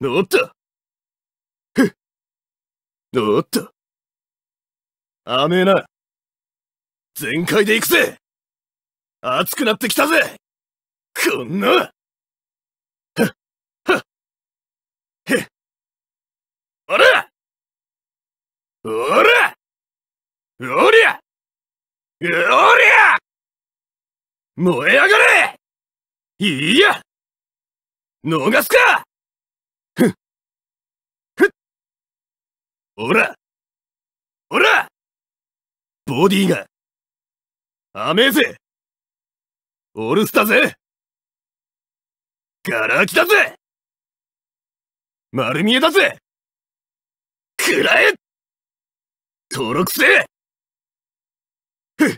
おっとふっおっと甘えな全開で行くぜ熱くなってきたぜこんなはっはっへっおらおらおりゃおりゃ燃え上がれいいや逃すかおらおらボディが甘えぜオルスだぜガラ空きだぜ丸見えだぜくらえ登録せふっ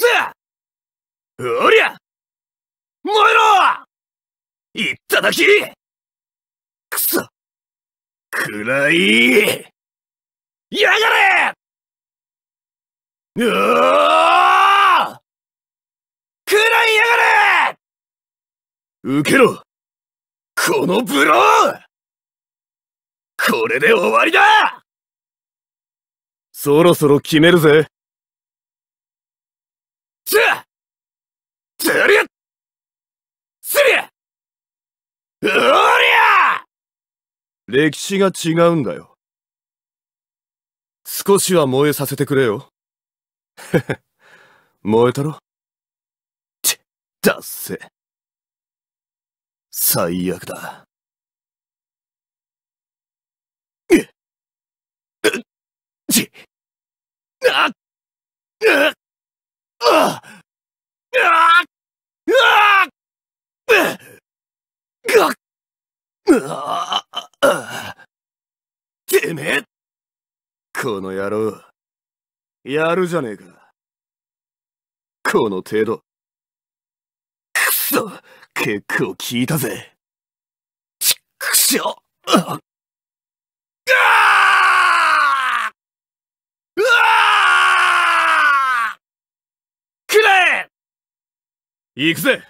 さおりゃ燃えろいっただきくそ暗いやがれうお食らいやがれ受けろこのブローこれで終わりだそろそろ決めるぜ。つつりゃすりゃおりゃ歴史が違うんだよ。少しは燃えさせてくれよ。へへ、燃えたろち、だっせ。最悪だ。うっ、うっ、ち、あっ、うっ、あっ、あっ、あっ、がっ、あっ、てめえこの野郎。やるじゃねえか。この程度。くそ結構効いたぜ。ちっくしょああうわくれ行くぜ